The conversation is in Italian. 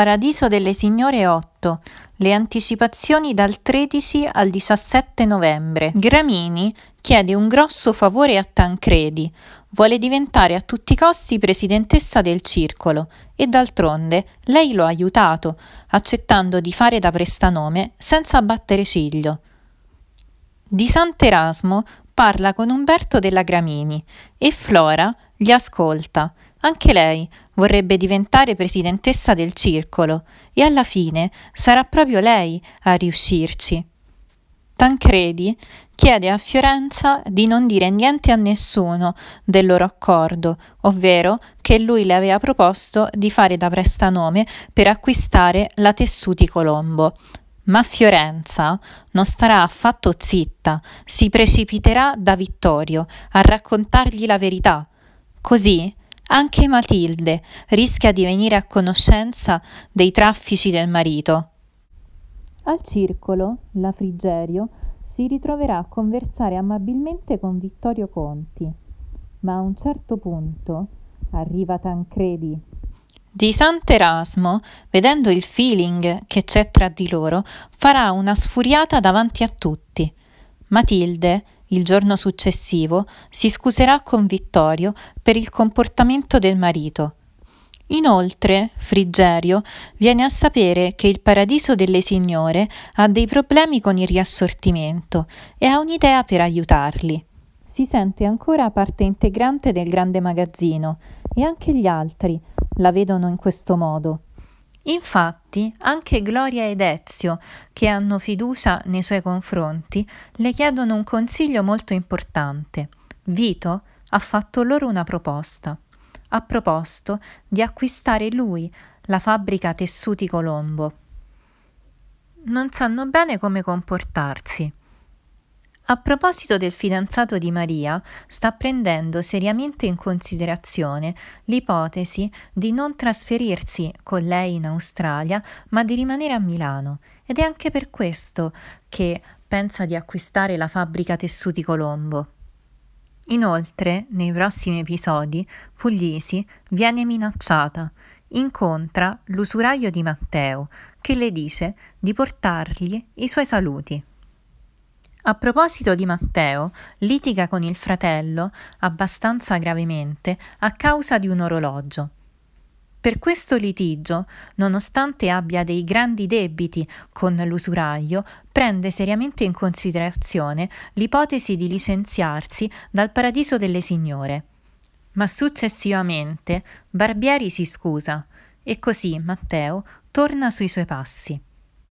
Paradiso delle Signore 8, le anticipazioni dal 13 al 17 novembre. Gramini chiede un grosso favore a Tancredi, vuole diventare a tutti i costi presidentessa del circolo e d'altronde lei lo ha aiutato, accettando di fare da prestanome senza battere ciglio. Di Sant'Erasmo parla con Umberto della Gramini e Flora gli ascolta anche lei vorrebbe diventare presidentessa del circolo e alla fine sarà proprio lei a riuscirci. Tancredi chiede a Fiorenza di non dire niente a nessuno del loro accordo, ovvero che lui le aveva proposto di fare da prestanome per acquistare la Tessuti Colombo. Ma Fiorenza non starà affatto zitta, si precipiterà da Vittorio a raccontargli la verità. Così anche Matilde rischia di venire a conoscenza dei traffici del marito. Al circolo, la Frigerio si ritroverà a conversare amabilmente con Vittorio Conti, ma a un certo punto arriva Tancredi. Di Sant'Erasmo, vedendo il feeling che c'è tra di loro, farà una sfuriata davanti a tutti. Matilde il giorno successivo, si scuserà con Vittorio per il comportamento del marito. Inoltre, Frigerio viene a sapere che il paradiso delle signore ha dei problemi con il riassortimento e ha un'idea per aiutarli. Si sente ancora parte integrante del grande magazzino e anche gli altri la vedono in questo modo. Infatti, anche Gloria ed Ezio, che hanno fiducia nei suoi confronti, le chiedono un consiglio molto importante. Vito ha fatto loro una proposta. Ha proposto di acquistare lui la fabbrica Tessuti Colombo. Non sanno bene come comportarsi. A proposito del fidanzato di Maria, sta prendendo seriamente in considerazione l'ipotesi di non trasferirsi con lei in Australia, ma di rimanere a Milano. Ed è anche per questo che pensa di acquistare la fabbrica Tessuti Colombo. Inoltre, nei prossimi episodi, Puglisi viene minacciata. Incontra l'usuraio di Matteo, che le dice di portargli i suoi saluti. A proposito di Matteo, litiga con il fratello abbastanza gravemente a causa di un orologio. Per questo litigio, nonostante abbia dei grandi debiti con l'usuraio, prende seriamente in considerazione l'ipotesi di licenziarsi dal paradiso delle signore. Ma successivamente Barbieri si scusa e così Matteo torna sui suoi passi.